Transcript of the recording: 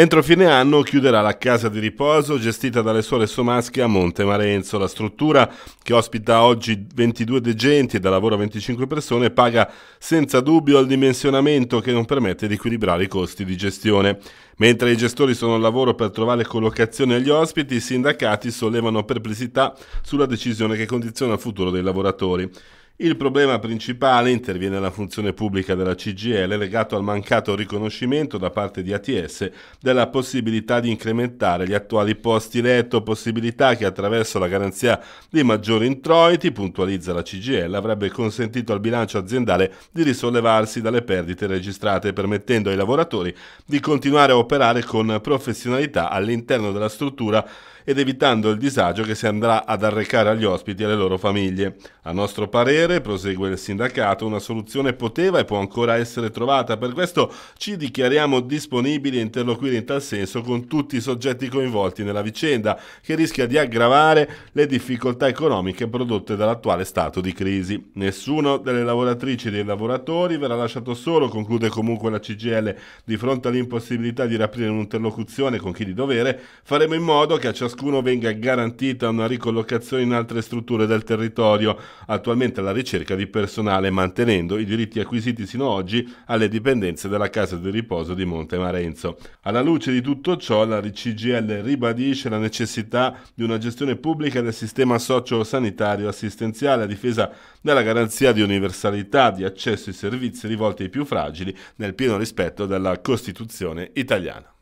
Entro fine anno chiuderà la casa di riposo gestita dalle suore somasche a Monte Marenzo. La struttura, che ospita oggi 22 degenti e da lavoro a 25 persone, paga senza dubbio il dimensionamento che non permette di equilibrare i costi di gestione. Mentre i gestori sono al lavoro per trovare collocazione agli ospiti, i sindacati sollevano perplessità sulla decisione che condiziona il futuro dei lavoratori. Il problema principale interviene la funzione pubblica della CGL legato al mancato riconoscimento da parte di ATS della possibilità di incrementare gli attuali posti letto, possibilità che attraverso la garanzia di maggiori introiti, puntualizza la CGL, avrebbe consentito al bilancio aziendale di risollevarsi dalle perdite registrate, permettendo ai lavoratori di continuare a operare con professionalità all'interno della struttura ed evitando il disagio che si andrà ad arrecare agli ospiti e alle loro famiglie. A nostro parere parere, prosegue il sindacato, una soluzione poteva e può ancora essere trovata. Per questo ci dichiariamo disponibili a interloquire in tal senso con tutti i soggetti coinvolti nella vicenda, che rischia di aggravare le difficoltà economiche prodotte dall'attuale stato di crisi. Nessuno delle lavoratrici e dei lavoratori verrà lasciato solo, conclude comunque la CGL, di fronte all'impossibilità di riaprire un'interlocuzione con chi di dovere, faremo in modo che a ciascuno venga garantita una ricollocazione in altre strutture del territorio. Attualmente la ricerca di personale mantenendo i diritti acquisiti sino ad oggi alle dipendenze della Casa di Riposo di Monte Marenzo. Alla luce di tutto ciò, la RCGL ribadisce la necessità di una gestione pubblica del sistema socio-sanitario assistenziale a difesa della garanzia di universalità di accesso ai servizi rivolti ai più fragili nel pieno rispetto della Costituzione italiana.